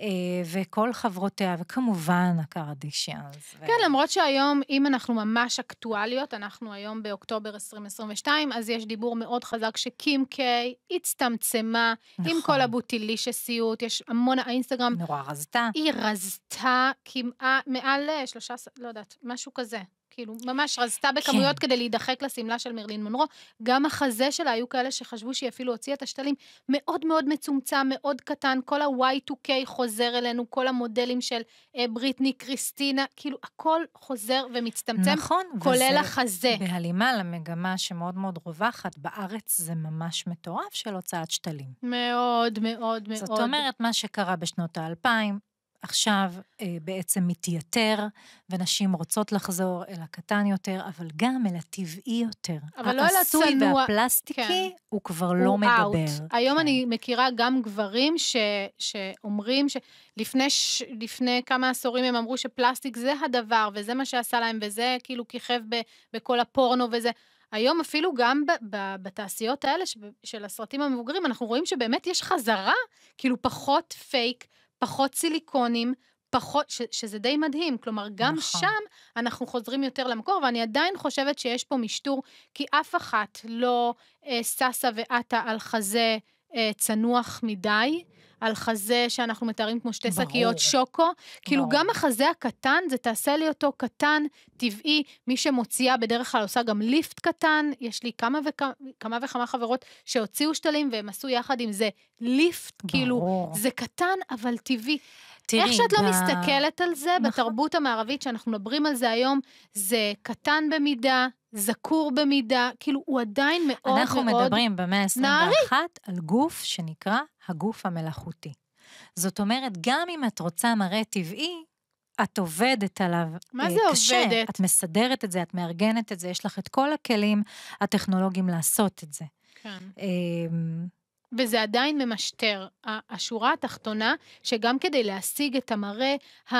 אה, וכל חברותיה, וכמובן הקרדישיאנס. כן, ו... למרות שהיום, אם אנחנו ממש אקטואליות, אנחנו היום באוקטובר 2022, אז יש דיבור מאוד חזק שקים קיי הצטמצמה, נכון. עם כל הבוטילישסיות, יש המון, האינסטגרם... נורא רזתה. היא רזתה כמעט מעל אה, שלושה, לא יודעת, משהו כזה. כאילו, ממש רזתה כן. בכמויות כן. כדי להידחק לשמלה של מרלין מונרו. גם החזה שלה, היו כאלה שחשבו שהיא אפילו הוציאה את השתלים. מאוד מאוד מצומצם, מאוד קטן, כל ה-Y2K חוזר אלינו, כל המודלים של אה, בריטני, קריסטינה, כאילו, הכל חוזר ומצטמצם, נכון, כולל החזה. בהלימה למגמה שמאוד מאוד רווחת, בארץ זה ממש מטורף של הוצאת שתלים. מאוד, מאוד, מאוד. זאת אומרת, מה שקרה בשנות האלפיים, עכשיו אה, בעצם מתייתר, ונשים רוצות לחזור אל הקטן יותר, אבל גם אל הטבעי יותר. אבל לא אל הצנוע. העשוי והפלסטיקי, כן. הוא כבר הוא לא out. מדבר. היום כן. אני מכירה גם גברים ש, שאומרים, ש... לפני, ש, לפני כמה עשורים הם אמרו שפלסטיק זה הדבר, וזה מה שעשה להם, וזה כאילו כיכב ב, בכל הפורנו וזה. היום אפילו גם ב- ב- בתעשיות האלה ש- של הסרטים המבוגרים, אנחנו רואים שבאמת יש חזרה, כאילו פחות פייק, פחות סיליקונים, פחות, ש, שזה די מדהים, כלומר, גם נכון. שם אנחנו חוזרים יותר למקור, ואני עדיין חושבת שיש פה משטור, כי אף אחת לא אה, ששה אה, ועטה על חזה אה, צנוח מדי. על חזה שאנחנו מתארים כמו שתי שקיות שוקו. כאילו, ברור. כאילו גם החזה הקטן, זה תעשה לי אותו קטן, טבעי. מי שמוציאה בדרך כלל עושה גם ליפט קטן. יש לי כמה, וכ... כמה וכמה חברות שהוציאו שתלים והם עשו יחד עם זה ליפט, כאילו, ברור. כאילו זה קטן אבל טבעי. תראי, איך שאת לא מסתכלת על זה, נכון. בתרבות המערבית שאנחנו מדברים על זה היום, זה קטן במידה, זקור במידה, כאילו הוא עדיין מאוד מאוד אנחנו מדברים במאה ה-21 על גוף שנקרא הגוף המלאכותי. זאת אומרת, גם אם את רוצה מראה טבעי, את עובדת עליו מה אה, זה קשה. עובדת? את מסדרת את זה, את מארגנת את זה, יש לך את כל הכלים הטכנולוגיים לעשות את זה. כן. אמ, וזה עדיין ממשטר. השורה התחתונה, שגם כדי להשיג את המראה ה...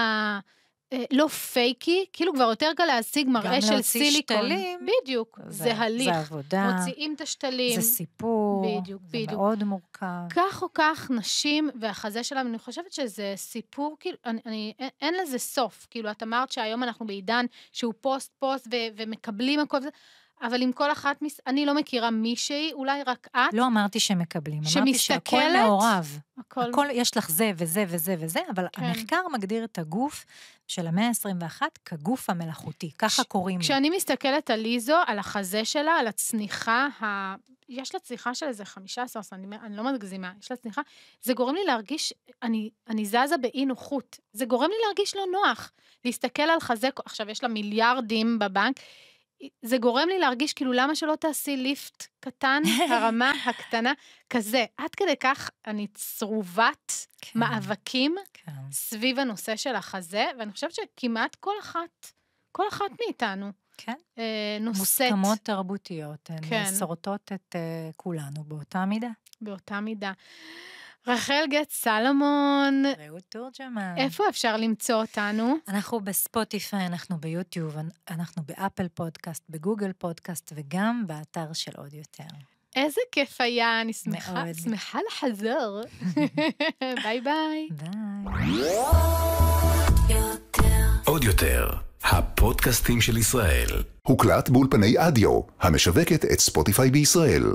אה, לא פייקי, כאילו כבר יותר קל להשיג מראה של סיליקון. גם להוציא שתלים. בדיוק, זה, זה הליך. זה עבודה. מוציאים את השתלים. זה סיפור. בדיוק, זה בדיוק. זה מאוד מורכב. כך או כך, נשים והחזה שלהם, אני חושבת שזה סיפור, כאילו, אני, אני, אין, אין לזה סוף. כאילו, את אמרת שהיום אנחנו בעידן שהוא פוסט-פוסט ומקבלים הכל זה. אבל עם כל אחת, מס... אני לא מכירה מישהי, אולי רק את. לא אמרתי שמקבלים, שמסתכלת, אמרתי שהכל מעורב. הכל... הכל, יש לך זה וזה וזה וזה, אבל כן. המחקר מגדיר את הגוף של המאה ה-21 כגוף המלאכותי, ככה ש... קוראים כשאני לי. מסתכלת על ליזו, על החזה שלה, על הצניחה ה... יש לה צניחה של איזה 15 אני, אני לא מגזימה, יש לה צניחה, זה גורם לי להרגיש, אני, אני זזה באי נוחות, זה גורם לי להרגיש לא נוח, להסתכל על חזה, עכשיו יש לה מיליארדים בבנק, זה גורם לי להרגיש כאילו למה שלא תעשי ליפט קטן, הרמה הקטנה, כזה. עד כדי כך אני צרובת כן. מאבקים כן. סביב הנושא של החזה, ואני חושבת שכמעט כל אחת, כל אחת מאיתנו, כן. אה, נושאת. מוסכמות תרבותיות, הן כן. שורטות את אה, כולנו באותה מידה. באותה מידה. רחל גט סלומון. רעות תורג'מן. איפה אפשר למצוא אותנו? אנחנו בספוטיפיי, אנחנו ביוטיוב, אנחנו באפל פודקאסט, בגוגל פודקאסט, וגם באתר של עוד יותר. איזה כיף היה, אני שמחה, מאוד. שמחה לחזור. ביי ביי. ביי. עוד יותר, הפודקאסטים של ישראל. הוקלט באולפני אדיו, המשווקת את ספוטיפיי בישראל.